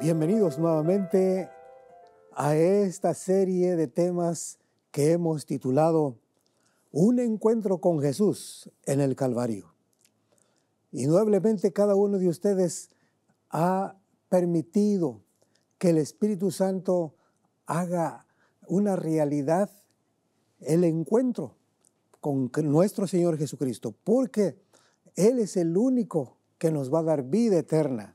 Bienvenidos nuevamente a esta serie de temas que hemos titulado Un encuentro con Jesús en el Calvario. Indudablemente cada uno de ustedes ha permitido que el Espíritu Santo haga una realidad el encuentro con nuestro Señor Jesucristo, porque Él es el único que nos va a dar vida eterna.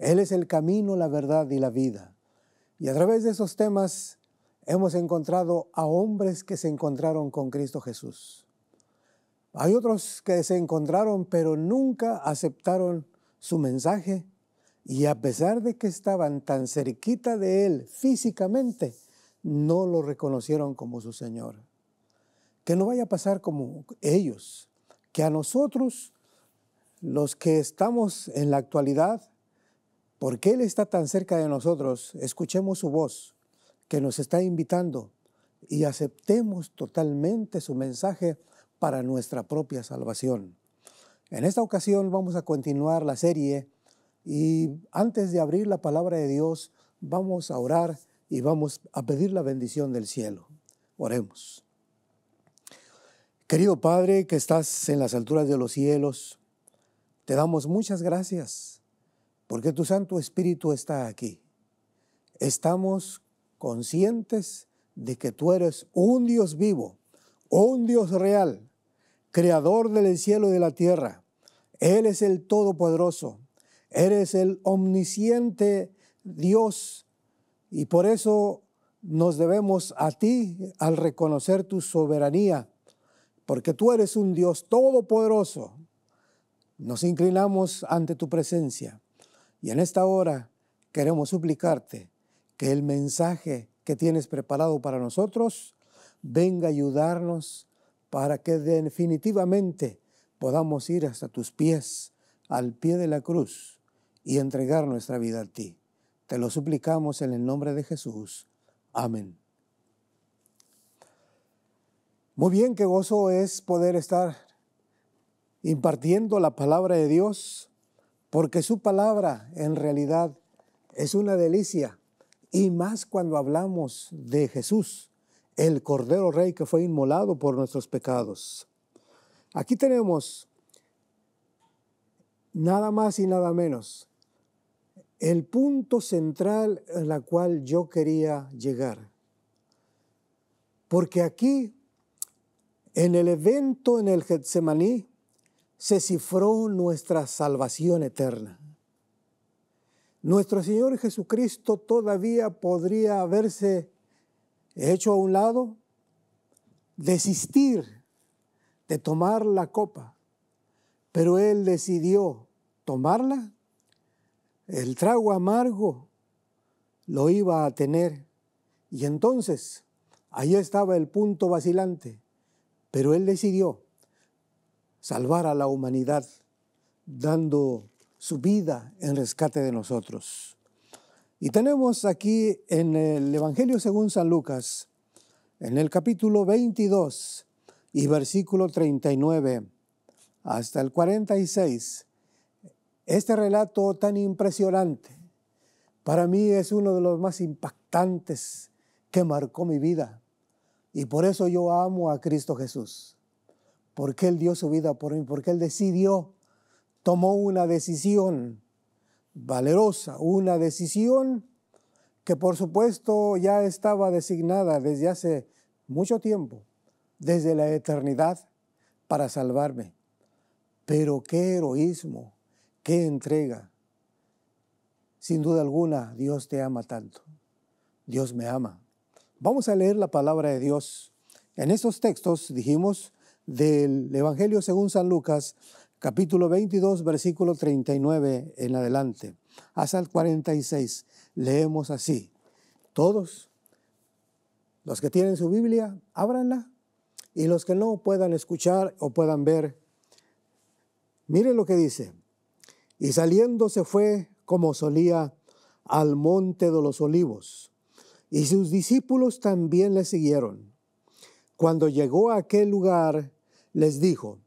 Él es el camino, la verdad y la vida. Y a través de esos temas hemos encontrado a hombres que se encontraron con Cristo Jesús. Hay otros que se encontraron pero nunca aceptaron su mensaje y a pesar de que estaban tan cerquita de Él físicamente, no lo reconocieron como su Señor. Que no vaya a pasar como ellos, que a nosotros, los que estamos en la actualidad, porque Él está tan cerca de nosotros, escuchemos su voz que nos está invitando y aceptemos totalmente su mensaje para nuestra propia salvación. En esta ocasión vamos a continuar la serie y antes de abrir la palabra de Dios vamos a orar y vamos a pedir la bendición del cielo. Oremos. Querido Padre que estás en las alturas de los cielos, te damos muchas gracias porque tu Santo Espíritu está aquí. Estamos conscientes de que tú eres un Dios vivo, un Dios real, creador del cielo y de la tierra. Él es el Todopoderoso, eres el omnisciente Dios y por eso nos debemos a ti al reconocer tu soberanía, porque tú eres un Dios todopoderoso. Nos inclinamos ante tu presencia y en esta hora queremos suplicarte que el mensaje que tienes preparado para nosotros venga a ayudarnos para que definitivamente podamos ir hasta tus pies, al pie de la cruz, y entregar nuestra vida a ti. Te lo suplicamos en el nombre de Jesús. Amén. Muy bien, qué gozo es poder estar impartiendo la palabra de Dios porque su palabra en realidad es una delicia, y más cuando hablamos de Jesús, el Cordero Rey que fue inmolado por nuestros pecados. Aquí tenemos nada más y nada menos el punto central en la cual yo quería llegar. Porque aquí, en el evento en el Getsemaní, se cifró nuestra salvación eterna. Nuestro Señor Jesucristo todavía podría haberse hecho a un lado, desistir de tomar la copa, pero Él decidió tomarla. El trago amargo lo iba a tener. Y entonces, ahí estaba el punto vacilante, pero Él decidió salvar a la humanidad dando su vida en rescate de nosotros. Y tenemos aquí en el Evangelio según San Lucas, en el capítulo 22 y versículo 39 hasta el 46, este relato tan impresionante para mí es uno de los más impactantes que marcó mi vida. Y por eso yo amo a Cristo Jesús porque Él dio su vida por mí, porque Él decidió, tomó una decisión valerosa, una decisión que por supuesto ya estaba designada desde hace mucho tiempo, desde la eternidad, para salvarme. Pero qué heroísmo, qué entrega. Sin duda alguna, Dios te ama tanto. Dios me ama. Vamos a leer la palabra de Dios. En estos textos dijimos, del Evangelio según San Lucas, capítulo 22, versículo 39 en adelante, hasta el 46, leemos así. Todos los que tienen su Biblia, ábranla, y los que no puedan escuchar o puedan ver, miren lo que dice. Y saliendo se fue como solía al monte de los olivos, y sus discípulos también le siguieron. Cuando llegó a aquel lugar, les dijo,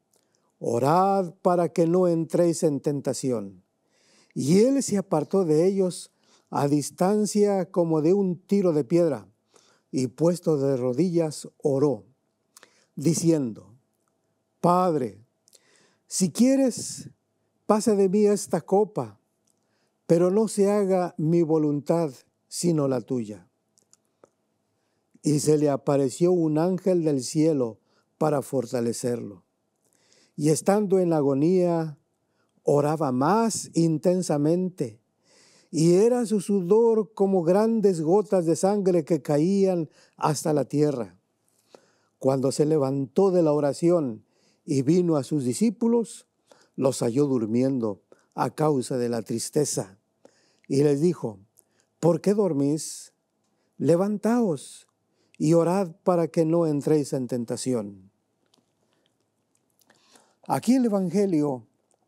Orad para que no entréis en tentación. Y él se apartó de ellos a distancia como de un tiro de piedra, y puesto de rodillas oró, diciendo, Padre, si quieres, pasa de mí esta copa, pero no se haga mi voluntad sino la tuya. Y se le apareció un ángel del cielo, para fortalecerlo. Y estando en la agonía, oraba más intensamente, y era su sudor como grandes gotas de sangre que caían hasta la tierra. Cuando se levantó de la oración y vino a sus discípulos, los halló durmiendo a causa de la tristeza. Y les dijo, ¿por qué dormís? Levantaos y orad para que no entréis en tentación. Aquí el Evangelio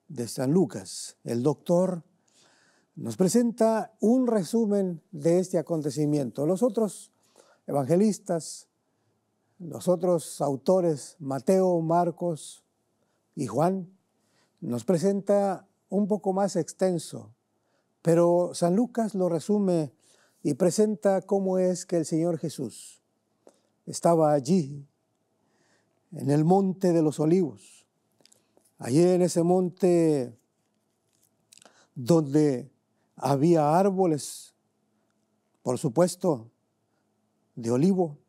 de San Lucas, el doctor, nos presenta un resumen de este acontecimiento. Los otros evangelistas, los otros autores, Mateo, Marcos y Juan, nos presenta un poco más extenso, pero San Lucas lo resume y presenta cómo es que el Señor Jesús estaba allí, en el monte de los olivos, allí en ese monte donde había árboles, por supuesto, de olivo,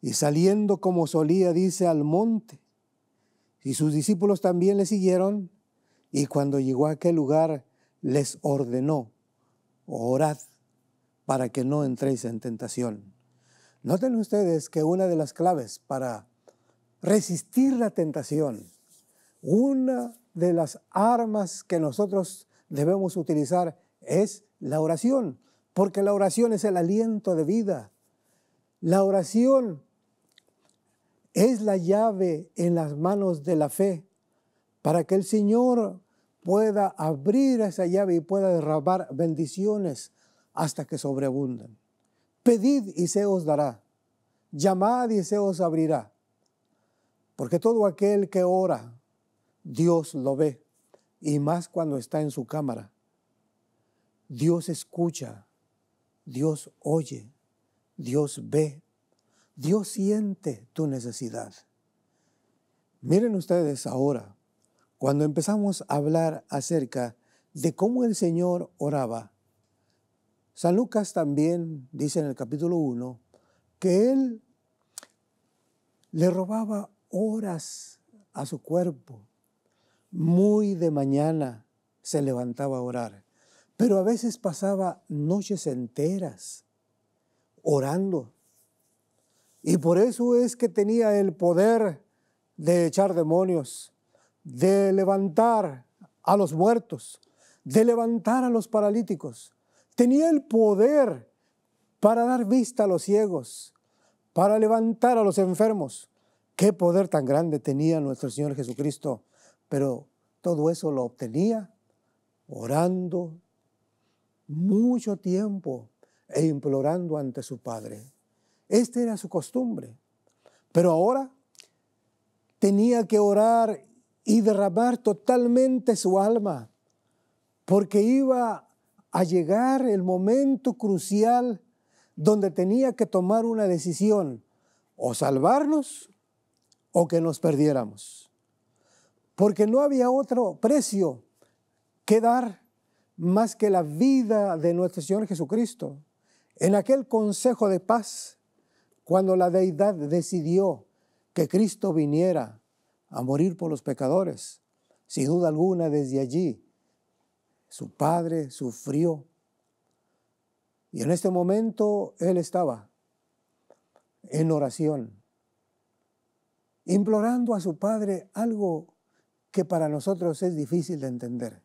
y saliendo como solía, dice, al monte, y sus discípulos también le siguieron, y cuando llegó a aquel lugar les ordenó, orad para que no entréis en tentación. Noten ustedes que una de las claves para resistir la tentación una de las armas que nosotros debemos utilizar es la oración, porque la oración es el aliento de vida. La oración es la llave en las manos de la fe para que el Señor pueda abrir esa llave y pueda derramar bendiciones hasta que sobreabunden. Pedid y se os dará. Llamad y se os abrirá. Porque todo aquel que ora Dios lo ve, y más cuando está en su cámara. Dios escucha, Dios oye, Dios ve, Dios siente tu necesidad. Miren ustedes ahora, cuando empezamos a hablar acerca de cómo el Señor oraba, San Lucas también dice en el capítulo 1 que Él le robaba horas a su cuerpo muy de mañana se levantaba a orar, pero a veces pasaba noches enteras orando. Y por eso es que tenía el poder de echar demonios, de levantar a los muertos, de levantar a los paralíticos. Tenía el poder para dar vista a los ciegos, para levantar a los enfermos. Qué poder tan grande tenía nuestro Señor Jesucristo pero todo eso lo obtenía orando mucho tiempo e implorando ante su Padre. Esta era su costumbre. Pero ahora tenía que orar y derramar totalmente su alma, porque iba a llegar el momento crucial donde tenía que tomar una decisión, o salvarnos o que nos perdiéramos porque no había otro precio que dar más que la vida de nuestro Señor Jesucristo. En aquel consejo de paz, cuando la deidad decidió que Cristo viniera a morir por los pecadores, sin duda alguna desde allí, su padre sufrió. Y en este momento él estaba en oración, implorando a su padre algo que para nosotros es difícil de entender.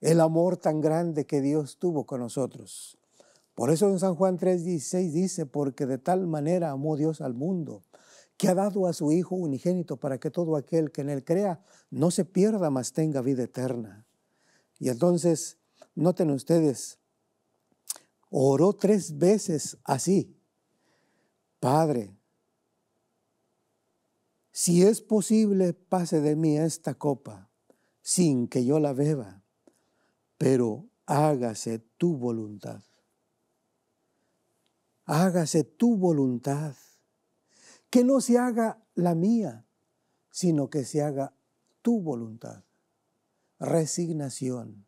El amor tan grande que Dios tuvo con nosotros. Por eso en San Juan 3:16 dice, porque de tal manera amó Dios al mundo, que ha dado a su Hijo unigénito para que todo aquel que en él crea no se pierda, mas tenga vida eterna. Y entonces, noten ustedes, oró tres veces así, Padre, si es posible, pase de mí esta copa, sin que yo la beba, pero hágase tu voluntad. Hágase tu voluntad. Que no se haga la mía, sino que se haga tu voluntad. Resignación.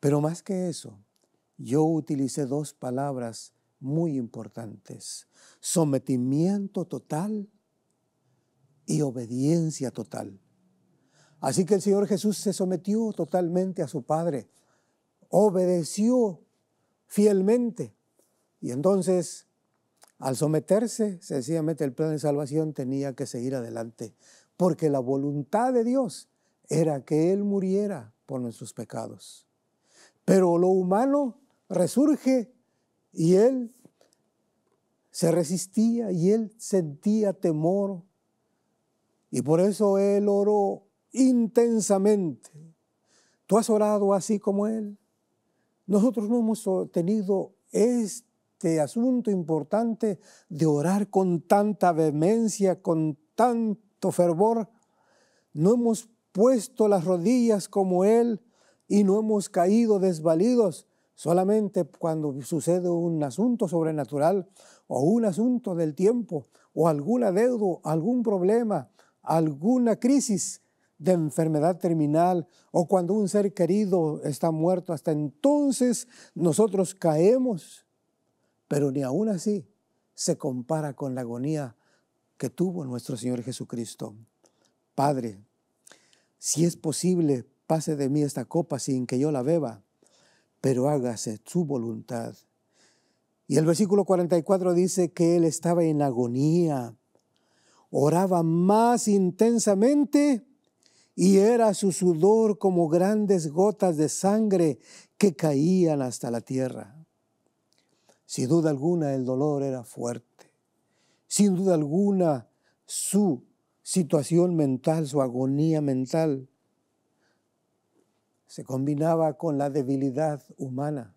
Pero más que eso, yo utilicé dos palabras muy importantes. Sometimiento total y obediencia total. Así que el Señor Jesús se sometió totalmente a su Padre, obedeció fielmente. Y entonces, al someterse, sencillamente el plan de salvación tenía que seguir adelante, porque la voluntad de Dios era que Él muriera por nuestros pecados. Pero lo humano resurge y Él se resistía y Él sentía temor y por eso él oró intensamente. Tú has orado así como él. Nosotros no hemos tenido este asunto importante de orar con tanta vehemencia, con tanto fervor. No hemos puesto las rodillas como él y no hemos caído desvalidos. Solamente cuando sucede un asunto sobrenatural o un asunto del tiempo o algún deuda, algún problema, alguna crisis de enfermedad terminal o cuando un ser querido está muerto, hasta entonces nosotros caemos, pero ni aún así se compara con la agonía que tuvo nuestro Señor Jesucristo. Padre, si es posible, pase de mí esta copa sin que yo la beba, pero hágase su voluntad. Y el versículo 44 dice que él estaba en agonía oraba más intensamente y era su sudor como grandes gotas de sangre que caían hasta la tierra. Sin duda alguna el dolor era fuerte. Sin duda alguna su situación mental, su agonía mental, se combinaba con la debilidad humana.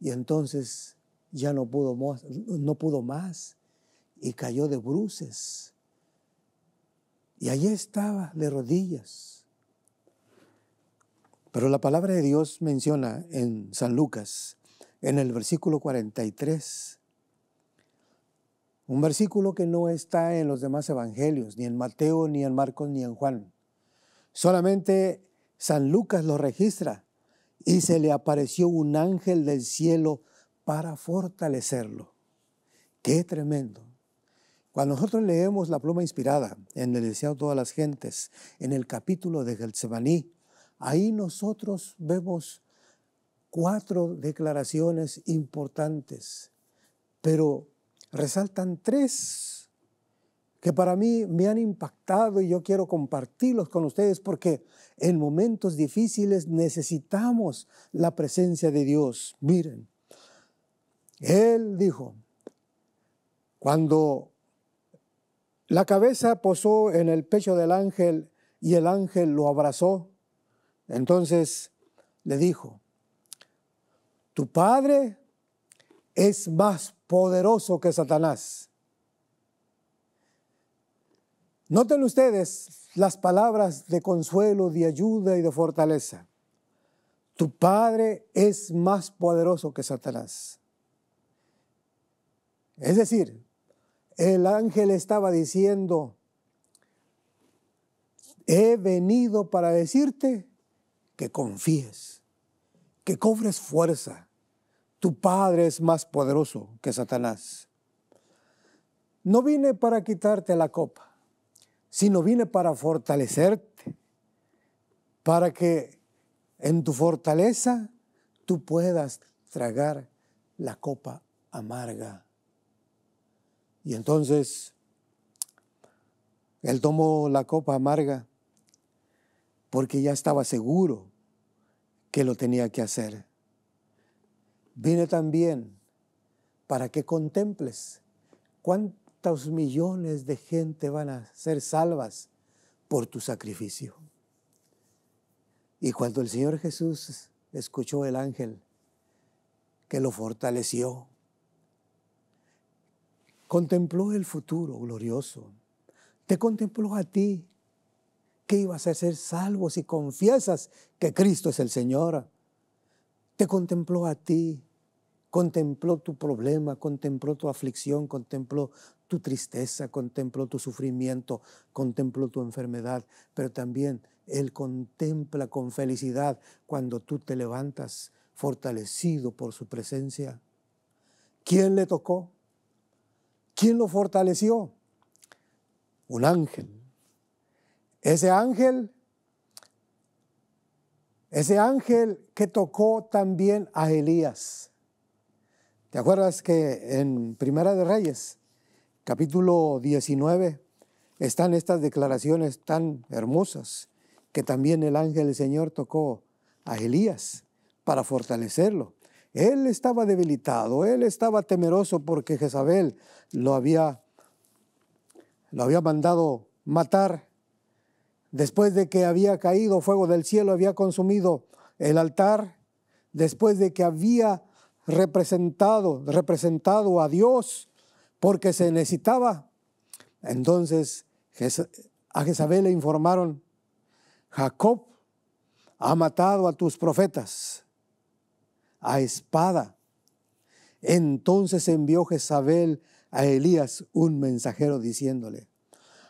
Y entonces ya no pudo, más y cayó de bruces. Y allí estaba de rodillas. Pero la palabra de Dios menciona en San Lucas, en el versículo 43, un versículo que no está en los demás evangelios, ni en Mateo, ni en Marcos, ni en Juan. Solamente San Lucas lo registra y se le apareció un ángel del cielo para fortalecerlo. Qué tremendo. Cuando nosotros leemos la pluma inspirada en el Deseo de todas las gentes, en el capítulo de Getsemaní, ahí nosotros vemos cuatro declaraciones importantes, pero resaltan tres que para mí me han impactado y yo quiero compartirlos con ustedes porque en momentos difíciles necesitamos la presencia de Dios. Miren, Él dijo, cuando la cabeza posó en el pecho del ángel y el ángel lo abrazó. Entonces le dijo, tu padre es más poderoso que Satanás. Noten ustedes las palabras de consuelo, de ayuda y de fortaleza. Tu padre es más poderoso que Satanás. Es decir, el ángel estaba diciendo, he venido para decirte que confíes, que cobres fuerza. Tu Padre es más poderoso que Satanás. No vine para quitarte la copa, sino vine para fortalecerte, para que en tu fortaleza tú puedas tragar la copa amarga y entonces él tomó la copa amarga porque ya estaba seguro que lo tenía que hacer. Vine también para que contemples cuántos millones de gente van a ser salvas por tu sacrificio. Y cuando el Señor Jesús escuchó el ángel que lo fortaleció, Contempló el futuro glorioso. Te contempló a ti, que ibas a ser salvo si confiesas que Cristo es el Señor. Te contempló a ti, contempló tu problema, contempló tu aflicción, contempló tu tristeza, contempló tu sufrimiento, contempló tu enfermedad, pero también Él contempla con felicidad cuando tú te levantas fortalecido por su presencia. ¿Quién le tocó? ¿Quién lo fortaleció? Un ángel. Ese ángel, ese ángel que tocó también a Elías. ¿Te acuerdas que en Primera de Reyes, capítulo 19, están estas declaraciones tan hermosas que también el ángel del Señor tocó a Elías para fortalecerlo? Él estaba debilitado, él estaba temeroso porque Jezabel lo había, lo había mandado matar. Después de que había caído fuego del cielo, había consumido el altar. Después de que había representado, representado a Dios porque se necesitaba. Entonces a Jezabel le informaron, Jacob ha matado a tus profetas a espada. Entonces envió Jezabel a Elías un mensajero diciéndole,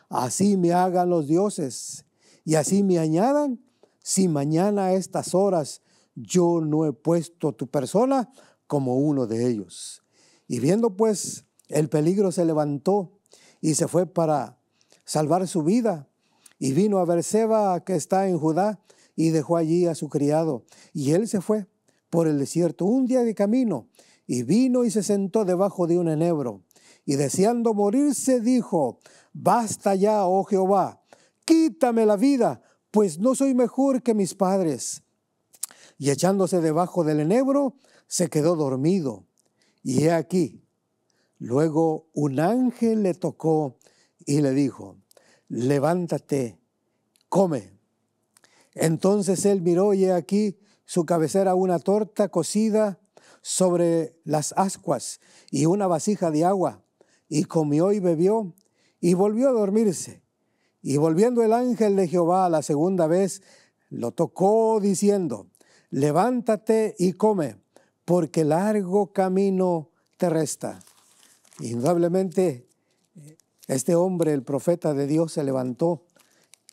así me hagan los dioses y así me añadan, si mañana a estas horas yo no he puesto tu persona como uno de ellos. Y viendo pues el peligro se levantó y se fue para salvar su vida y vino a Berseba que está en Judá y dejó allí a su criado y él se fue por el desierto un día de camino, y vino y se sentó debajo de un enebro. Y deseando morirse, dijo, Basta ya, oh Jehová, quítame la vida, pues no soy mejor que mis padres. Y echándose debajo del enebro, se quedó dormido. Y he aquí, luego un ángel le tocó y le dijo, levántate, come. Entonces él miró y he aquí su cabecera una torta cocida sobre las ascuas y una vasija de agua, y comió y bebió, y volvió a dormirse. Y volviendo el ángel de Jehová la segunda vez, lo tocó diciendo, levántate y come, porque largo camino te resta. Indudablemente, este hombre, el profeta de Dios, se levantó,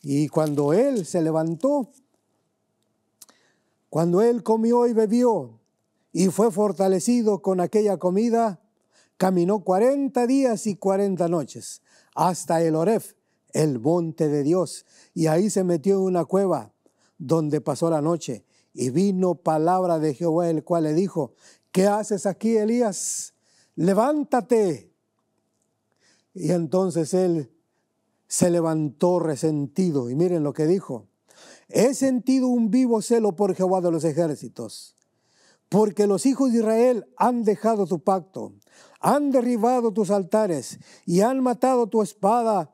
y cuando él se levantó, cuando él comió y bebió y fue fortalecido con aquella comida, caminó cuarenta días y cuarenta noches hasta el Oref, el monte de Dios, y ahí se metió en una cueva donde pasó la noche. Y vino palabra de Jehová, el cual le dijo, ¿qué haces aquí, Elías? Levántate. Y entonces él se levantó resentido. Y miren lo que dijo. He sentido un vivo celo por Jehová de los ejércitos, porque los hijos de Israel han dejado tu pacto, han derribado tus altares y han matado tu espada,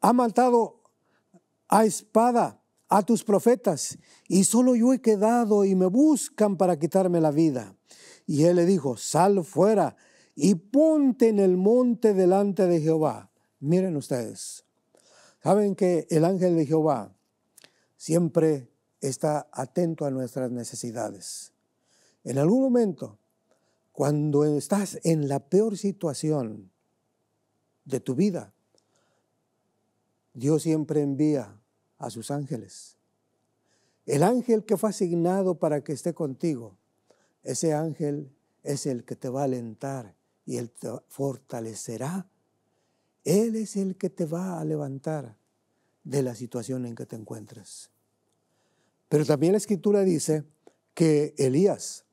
han matado a espada a tus profetas, y solo yo he quedado y me buscan para quitarme la vida. Y él le dijo, sal fuera y ponte en el monte delante de Jehová. Miren ustedes, saben que el ángel de Jehová, siempre está atento a nuestras necesidades. En algún momento, cuando estás en la peor situación de tu vida, Dios siempre envía a sus ángeles. El ángel que fue asignado para que esté contigo, ese ángel es el que te va a alentar y él te fortalecerá. Él es el que te va a levantar de la situación en que te encuentras. Pero también la escritura dice que Elías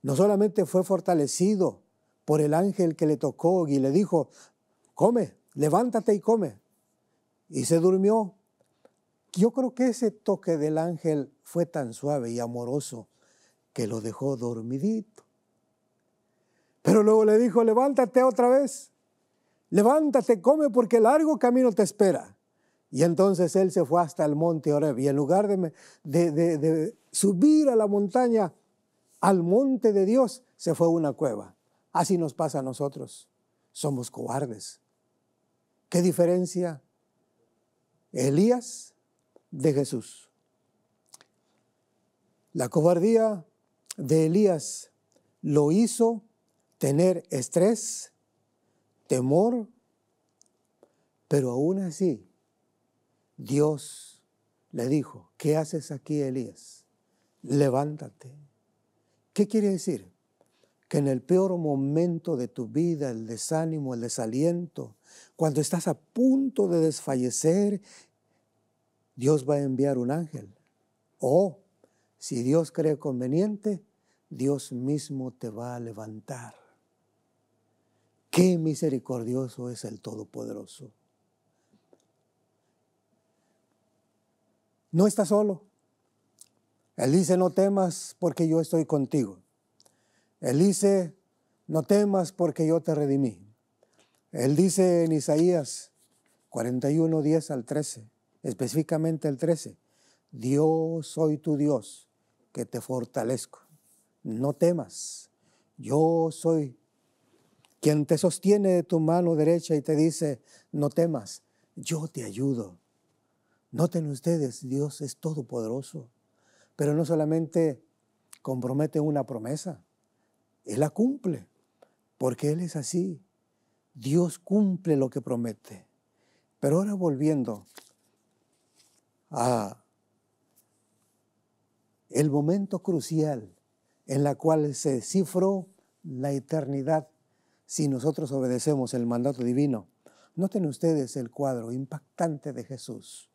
no solamente fue fortalecido por el ángel que le tocó y le dijo, come, levántate y come. Y se durmió. Yo creo que ese toque del ángel fue tan suave y amoroso que lo dejó dormidito. Pero luego le dijo, levántate otra vez, levántate, come porque largo camino te espera. Y entonces él se fue hasta el monte Oreb. Y en lugar de, de, subir a la montaña, al monte de Dios, se fue a una cueva. Así nos pasa a nosotros. Somos cobardes. ¿Qué diferencia Elías de Jesús? La cobardía de Elías lo hizo tener estrés, temor, pero aún así Dios le dijo, ¿qué haces aquí, Elías? Levántate. ¿Qué quiere decir? Que en el peor momento de tu vida, el desánimo, el desaliento, cuando estás a punto de desfallecer, Dios va a enviar un ángel. O, si Dios cree conveniente, Dios mismo te va a levantar. Qué misericordioso es el Todopoderoso. no estás solo. Él dice, no temas porque yo estoy contigo. Él dice, no temas porque yo te redimí. Él dice en Isaías 41, 10 al 13, específicamente el 13, Dios soy tu Dios, que te fortalezco. No temas, yo soy quien te sostiene de tu mano derecha y te dice, no temas, yo te ayudo Noten ustedes, Dios es todopoderoso, pero no solamente compromete una promesa, Él la cumple, porque Él es así. Dios cumple lo que promete. Pero ahora volviendo a el momento crucial en la cual se cifró la eternidad si nosotros obedecemos el mandato divino. Noten ustedes el cuadro impactante de Jesús.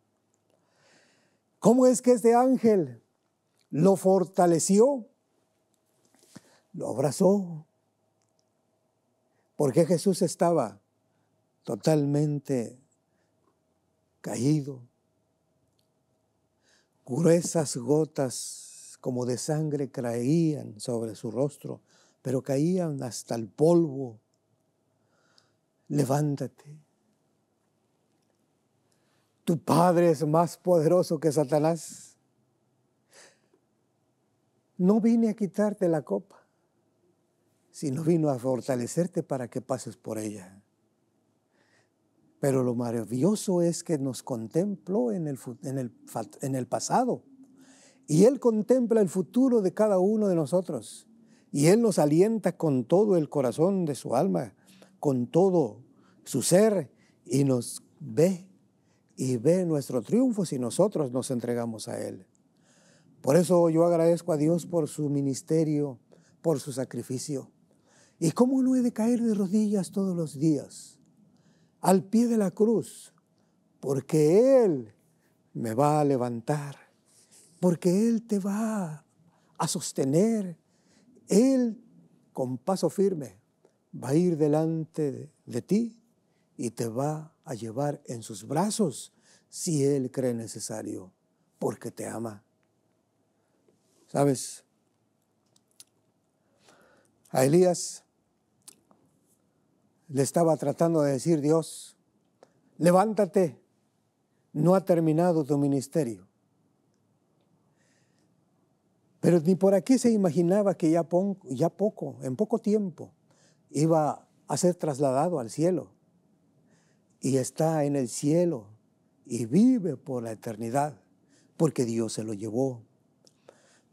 ¿Cómo es que este ángel lo fortaleció? Lo abrazó. Porque Jesús estaba totalmente caído. Gruesas gotas como de sangre caían sobre su rostro, pero caían hasta el polvo. Levántate, tu Padre es más poderoso que Satanás. No vine a quitarte la copa, sino vino a fortalecerte para que pases por ella. Pero lo maravilloso es que nos contempló en el, en, el, en el, pasado. Y Él contempla el futuro de cada uno de nosotros. Y Él nos alienta con todo el corazón de su alma, con todo su ser, y nos ve y ve nuestro triunfo si nosotros nos entregamos a Él. Por eso yo agradezco a Dios por su ministerio, por su sacrificio. ¿Y cómo no he de caer de rodillas todos los días? Al pie de la cruz, porque Él me va a levantar, porque Él te va a sostener. Él, con paso firme, va a ir delante de, ti y te va a a llevar en sus brazos si Él cree necesario, porque te ama. ¿Sabes? A Elías le estaba tratando de decir Dios, levántate, no ha terminado tu ministerio. Pero ni por aquí se imaginaba que ya, ya poco, en poco tiempo, iba a ser trasladado al cielo y está en el cielo y vive por la eternidad, porque Dios se lo llevó.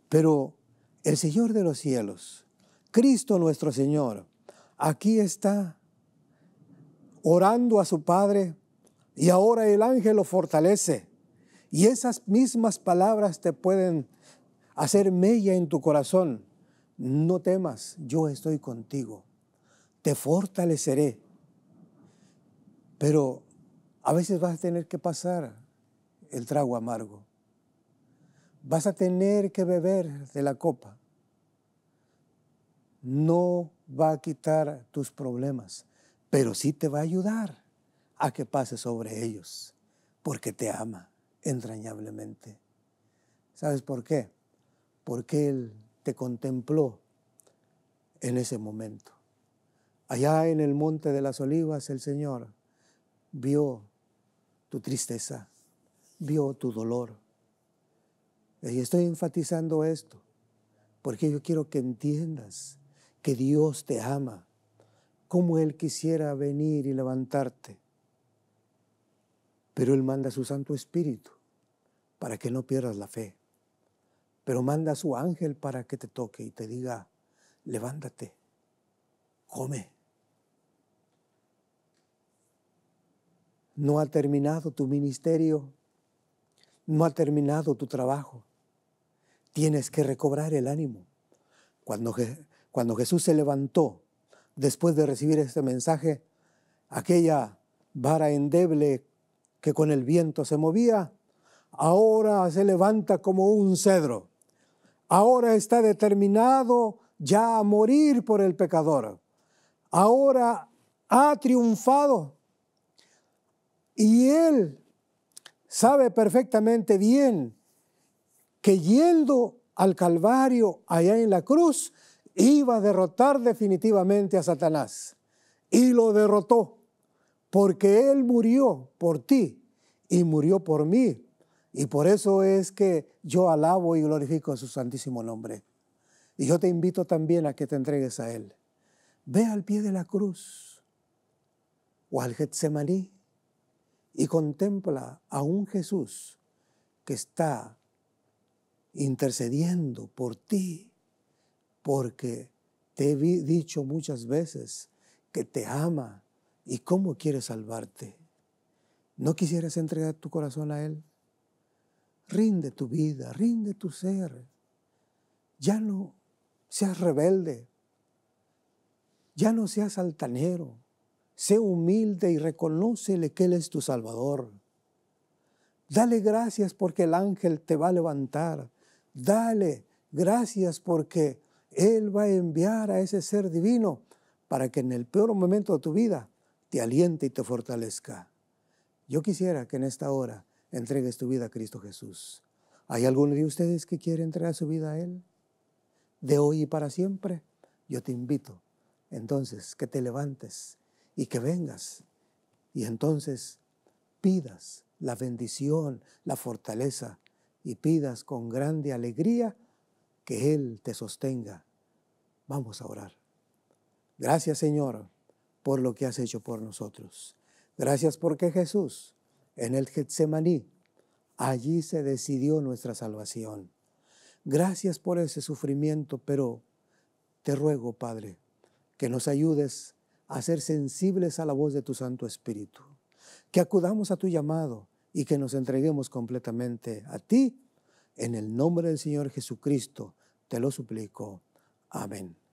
Pero el Señor de los cielos, Cristo nuestro Señor, aquí está orando a su Padre y ahora el ángel lo fortalece. Y esas mismas palabras te pueden hacer mella en tu corazón. No temas, yo estoy contigo. Te fortaleceré pero a veces vas a tener que pasar el trago amargo. Vas a tener que beber de la copa. No va a quitar tus problemas, pero sí te va a ayudar a que pases sobre ellos, porque te ama entrañablemente. ¿Sabes por qué? Porque Él te contempló en ese momento. Allá en el Monte de las Olivas, el Señor vio tu tristeza, vio tu dolor. Y estoy enfatizando esto, porque yo quiero que entiendas que Dios te ama, como Él quisiera venir y levantarte. Pero Él manda su Santo Espíritu para que no pierdas la fe. Pero manda a su ángel para que te toque y te diga, levántate, come. No ha terminado tu ministerio, no ha terminado tu trabajo. Tienes que recobrar el ánimo. Cuando, cuando Jesús se levantó después de recibir este mensaje, aquella vara endeble que con el viento se movía, ahora se levanta como un cedro. Ahora está determinado ya a morir por el pecador. Ahora ha triunfado y Él sabe perfectamente bien que yendo al Calvario, allá en la cruz, iba a derrotar definitivamente a Satanás. Y lo derrotó, porque Él murió por ti y murió por mí. Y por eso es que yo alabo y glorifico su santísimo nombre. Y yo te invito también a que te entregues a Él. Ve al pie de la cruz o al Getsemaní y contempla a un Jesús que está intercediendo por ti, porque te he dicho muchas veces que te ama y cómo quiere salvarte. ¿No quisieras entregar tu corazón a Él? Rinde tu vida, rinde tu ser. Ya no seas rebelde. Ya no seas altanero. Sé humilde y reconócele que Él es tu Salvador. Dale gracias porque el ángel te va a levantar. Dale gracias porque Él va a enviar a ese ser divino para que en el peor momento de tu vida te aliente y te fortalezca. Yo quisiera que en esta hora entregues tu vida a Cristo Jesús. ¿Hay alguno de ustedes que quiere entregar su vida a Él? De hoy y para siempre, yo te invito entonces que te levantes y que vengas y entonces pidas la bendición, la fortaleza y pidas con grande alegría que Él te sostenga. Vamos a orar. Gracias Señor por lo que has hecho por nosotros. Gracias porque Jesús en el Getsemaní, allí se decidió nuestra salvación. Gracias por ese sufrimiento, pero te ruego, Padre, que nos ayudes a ser sensibles a la voz de tu Santo Espíritu. Que acudamos a tu llamado y que nos entreguemos completamente a ti. En el nombre del Señor Jesucristo te lo suplico. Amén.